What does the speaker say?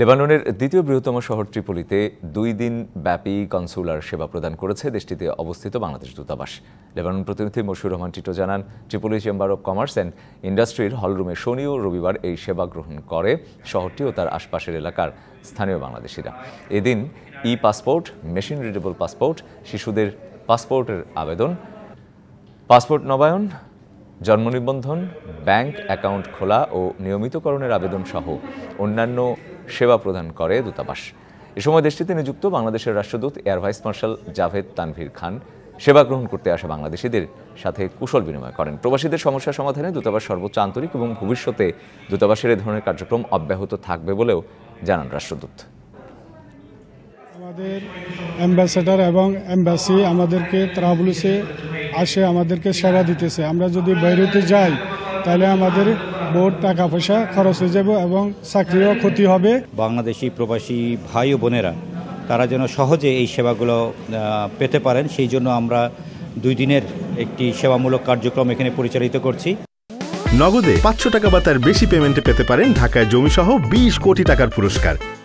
লেবাননের দ্বিতীয় বৃহত্তম শহর ট্রিপোলিতে দুই দিন ব্যাপী কনসুলার সেবা প্রদান করেছে দেশটিতে অবস্থিত বাংলাদেশ দূতাবাস লেবানন প্রতিনিধি মশুর রহমান টিটো জানান Tripoli chamber of commerce and ইন্ডাস্ট্রির হলরুমে শনি ও রবিবার এই সেবা গ্রহণ করে শহরটি ও তার আশপাশের এলাকার স্থানীয় বাংলাদেশিরা এদিন e passport machine readable passport শিশুদের পাসপোর্টের আবেদন পাসপোর্ট নবায়ন জন্ম নিবন্ধন ব্যাংক অ্যাকাউন্ট খোলা ও নিয়মিতকরণের আবেদন সহ অন্যান্য সেবা প্রদান করে দূতাবাস এ সময় দেশটিতে নিযুক্ত বাংলাদেশের রাষ্ট্রদূত air vice marshal Javed Tanvir Khan সেবা গ্রহণ করতে আসা বাংলাদেশিদের সাথে কুশল বিনিময় করেন প্রবাসীদের সমস্যা সমাধানে দূতাবাস সর্বোচ্চ আন্তরিক এবং ভবিষ্যতে দূতাবাসের এ ধরনের কার্যক্রম অব্যাহত থাকবে বলেও জানান রাষ্ট্রদূত আমাদের অ্যাম্বাসেডার এবং অ্যাম্বাসি আমাদেরকে ত্রাবলুসে আসে আমাদেরকে সেবা দিতেছে আমরা যদি বাইরেতে যাই তাহলে আমাদের বোর্ড টাকা পয়সা খরচ হয়ে যাবে এবং চাকরিও ক্ষতি হবে বাংলাদেশি প্রবাসী ভাই ও বোনেরা তারা যেন সহজে এই সেবাগুলো পেতে পারেন সেই জন্য আমরা দুই দিনের একটি সেবামূলক কার্যক্রম এখানে পরিচালিত করছি নগদে পাঁচশো টাকা বা তার বেশি পেমেন্টে পেতে পারেন ঢাকায় জমিসহ বিশ কোটি টাকার পুরস্কার